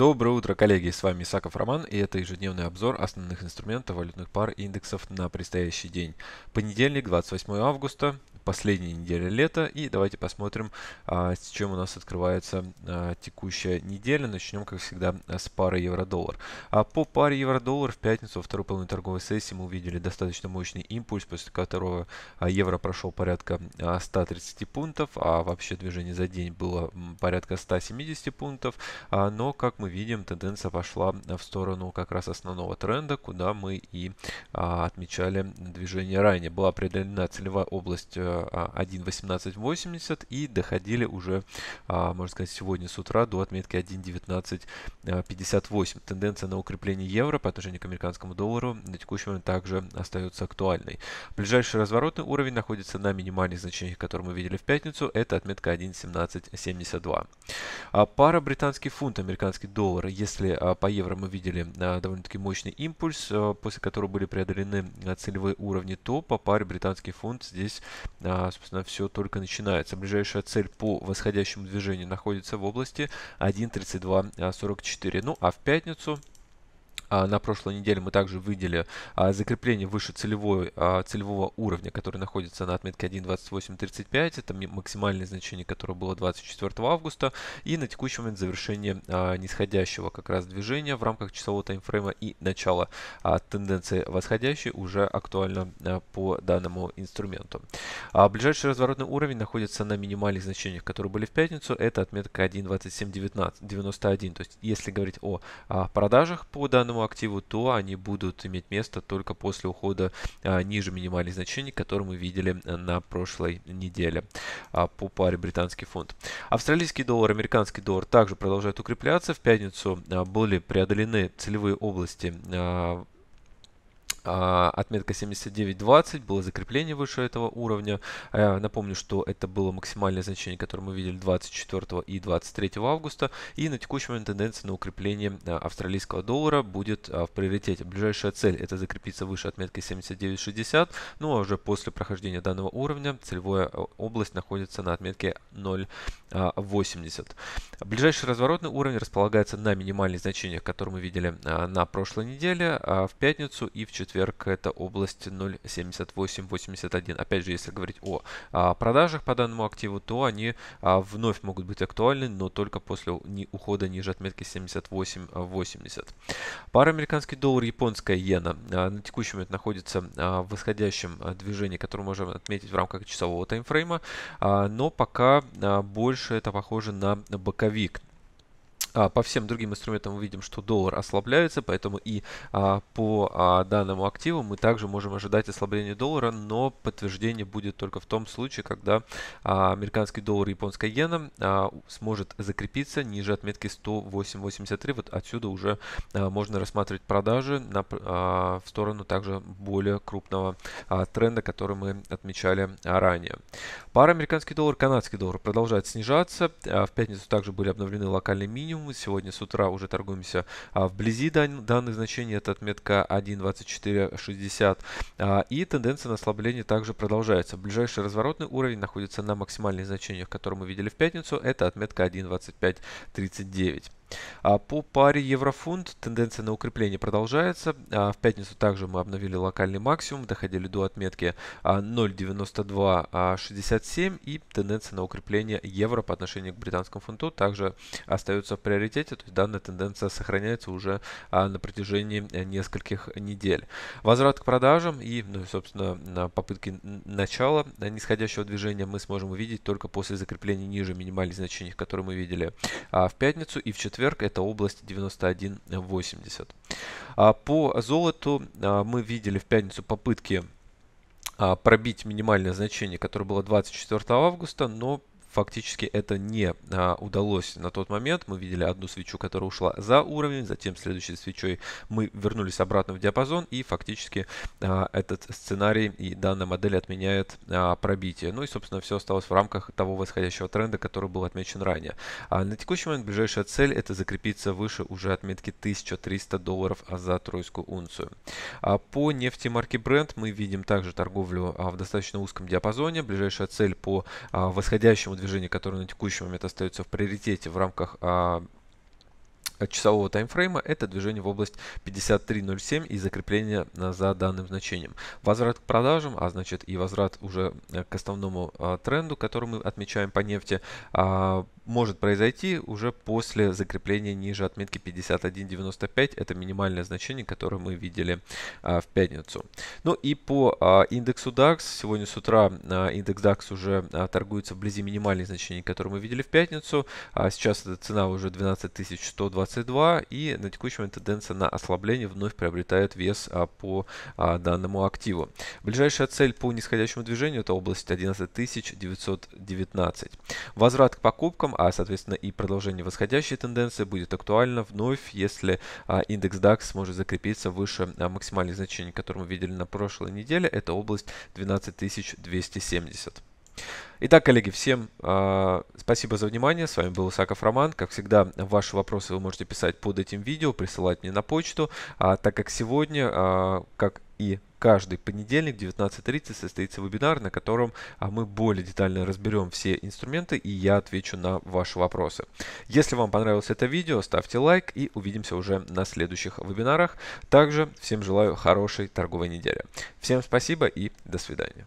Доброе утро, коллеги! С вами Исаков Роман и это ежедневный обзор основных инструментов валютных пар и индексов на предстоящий день. Понедельник, 28 августа последняя неделя лета. И давайте посмотрим, а, с чем у нас открывается а, текущая неделя. Начнем, как всегда, с пары евро-доллар. А по паре евро-доллар в пятницу во второй половине торговой сессии мы увидели достаточно мощный импульс, после которого евро прошел порядка 130 пунктов, а вообще движение за день было порядка 170 пунктов. Но, как мы видим, тенденция пошла в сторону как раз основного тренда, куда мы и отмечали движение ранее. Была определена целевая область э, 1.1880 а, и доходили уже, а, можно сказать, сегодня с утра до отметки 1.1958. А, Тенденция на укрепление евро по отношению к американскому доллару на текущий момент также остается актуальной. Ближайший разворотный уровень находится на минимальных значениях, которые мы видели в пятницу. Это отметка 1.1772. Пара британский фунт, американский доллар. Если по евро мы видели довольно-таки мощный импульс, после которого были преодолены целевые уровни, то по паре британский фунт здесь а, собственно, все только начинается. Ближайшая цель по восходящему движению находится в области 1.3244. А, ну, а в пятницу а, на прошлой неделе мы также выделили а, закрепление выше целевой, а, целевого уровня, который находится на отметке 1.2835. Это максимальное значение, которое было 24 августа. И на текущий момент завершение нисходящего как раз движения в рамках часового таймфрейма и начало тенденции восходящей уже актуально по данному инструменту. Ближайший разворотный уровень находится на минимальных значениях, которые были в пятницу. Это отметка 1.2791. То есть если говорить о продажах по данному активу, то они будут иметь место только после ухода а, ниже минимальных значений, которые мы видели э, на прошлой неделе а, по паре британский фунт. Австралийский доллар, американский доллар также продолжают укрепляться. В пятницу а, были преодолены целевые области а, отметка 79.20, было закрепление выше этого уровня. Э, напомню, что это было максимальное значение, которое мы видели 24 и 23 августа. И на текущий момент тенденция на укрепление э, австралийского доллара будет э, в приоритете. Ближайшая цель это закрепиться выше отметки 79.60. Ну а уже после прохождения данного уровня целевая область находится на отметке 0.80. Ближайший разворотный уровень располагается на минимальных значениях, которые мы видели на прошлой неделе, в пятницу и в четверг четверг это область 0.7881. Опять же, если говорить о а, продажах по данному активу, то они а, вновь могут быть актуальны, но только после ухода ниже отметки 78.80. Пара американский доллар, японская иена. А, на текущий момент находится а, в восходящем а, движении, которое можем отметить в рамках часового таймфрейма, а, но пока а, больше это похоже на боковик. А, по всем другим инструментам мы видим, что доллар ослабляется, поэтому и а, по а, данному активу мы также можем ожидать ослабления доллара, но подтверждение будет только в том случае, когда а, американский доллар и японская иена а, сможет закрепиться ниже отметки 108.83. Вот отсюда уже а, можно рассматривать продажи на, а, в сторону также более крупного а, тренда, который мы отмечали а, ранее. Пара американский доллар, канадский доллар продолжает снижаться. А, в пятницу также были обновлены локальные минимумы минимумы. Сегодня с утра уже торгуемся а, вблизи дан данных значений. Это отметка 1.2460. А, и тенденция на ослабление также продолжается. Ближайший разворотный уровень находится на максимальных значениях, которые мы видели в пятницу. Это отметка 1.2539. А по паре еврофунт тенденция на укрепление продолжается. А, в пятницу также мы обновили локальный максимум, доходили до отметки 0.9267 а, и тенденция на укрепление евро по отношению к британскому фунту также остается в приоритете. То есть данная тенденция сохраняется уже на протяжении э, нескольких недель. Возврат к продажам и, ну, собственно, попытки начала нисходящего движения мы сможем увидеть только после закрепления ниже минимальных значений, которые мы видели в пятницу и в четверг четверг, это область 91.80. А, по золоту а, мы видели в пятницу попытки а, пробить минимальное значение, которое было 24 августа, но фактически это не а, удалось на тот момент. Мы видели одну свечу, которая ушла за уровень, затем следующей свечой мы вернулись обратно в диапазон и фактически а, этот сценарий и данная модель отменяет а, пробитие. Ну и, собственно, все осталось в рамках того восходящего тренда, который был отмечен ранее. А на текущий момент ближайшая цель это закрепиться выше уже отметки 1300 долларов за тройскую унцию. А по нефти марки Brent мы видим также торговлю а, в достаточно узком диапазоне. Ближайшая цель по а, восходящему движение, которое на текущий момент остается в приоритете в рамках а, часового таймфрейма это движение в область 53.07 и закрепление за данным значением. Возврат к продажам, а значит и возврат уже э, к основному а, тренду, который мы отмечаем по нефти, а, может произойти уже после закрепления ниже отметки 51.95. Это минимальное значение, которое мы видели а, в пятницу. Ну и по а, индексу DAX. Сегодня с утра а, индекс DAX уже а, торгуется вблизи минимальных значений, которые мы видели в пятницу. А, сейчас эта цена уже 12122 и на текущий момент тенденция на ослабление вновь приобретает вес а, по а, данному активу. Ближайшая цель по нисходящему движению это область 11919. Возврат к покупкам объемом, а, соответственно, и продолжение восходящей тенденции будет актуально вновь, если а, индекс DAX сможет закрепиться выше а, максимальных значений, которые мы видели на прошлой неделе. Это область 12270. Итак, коллеги, всем э, спасибо за внимание. С вами был Усаков Роман. Как всегда, ваши вопросы вы можете писать под этим видео, присылать мне на почту. А, так как сегодня, э, как и Каждый понедельник в 19.30 состоится вебинар, на котором а, мы более детально разберем все инструменты и я отвечу на ваши вопросы. Если вам понравилось это видео, ставьте лайк и увидимся уже на следующих вебинарах. Также всем желаю хорошей торговой недели. Всем спасибо и до свидания.